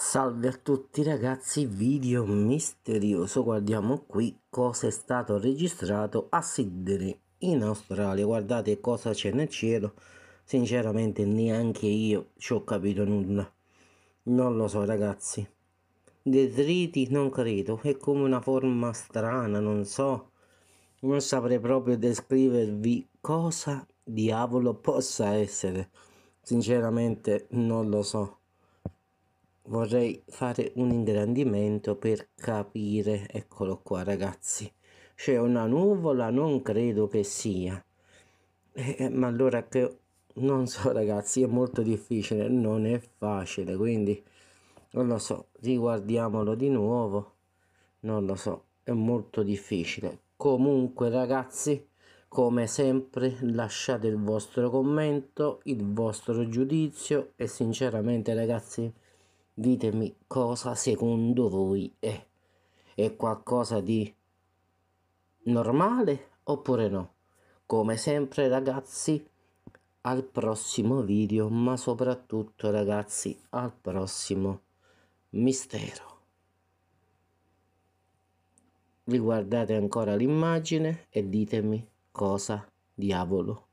Salve a tutti ragazzi, video misterioso, guardiamo qui cosa è stato registrato a Sydney in Australia, guardate cosa c'è nel cielo, sinceramente neanche io ci ho capito nulla, non lo so ragazzi, detriti non credo, è come una forma strana, non so, non saprei proprio descrivervi cosa diavolo possa essere, sinceramente non lo so vorrei fare un ingrandimento per capire eccolo qua ragazzi c'è una nuvola non credo che sia eh, ma allora che non so ragazzi è molto difficile non è facile quindi non lo so riguardiamolo di nuovo non lo so è molto difficile comunque ragazzi come sempre lasciate il vostro commento il vostro giudizio e sinceramente ragazzi Ditemi cosa secondo voi è. È qualcosa di normale oppure no? Come sempre ragazzi, al prossimo video, ma soprattutto ragazzi, al prossimo mistero. Riguardate ancora l'immagine e ditemi cosa diavolo è.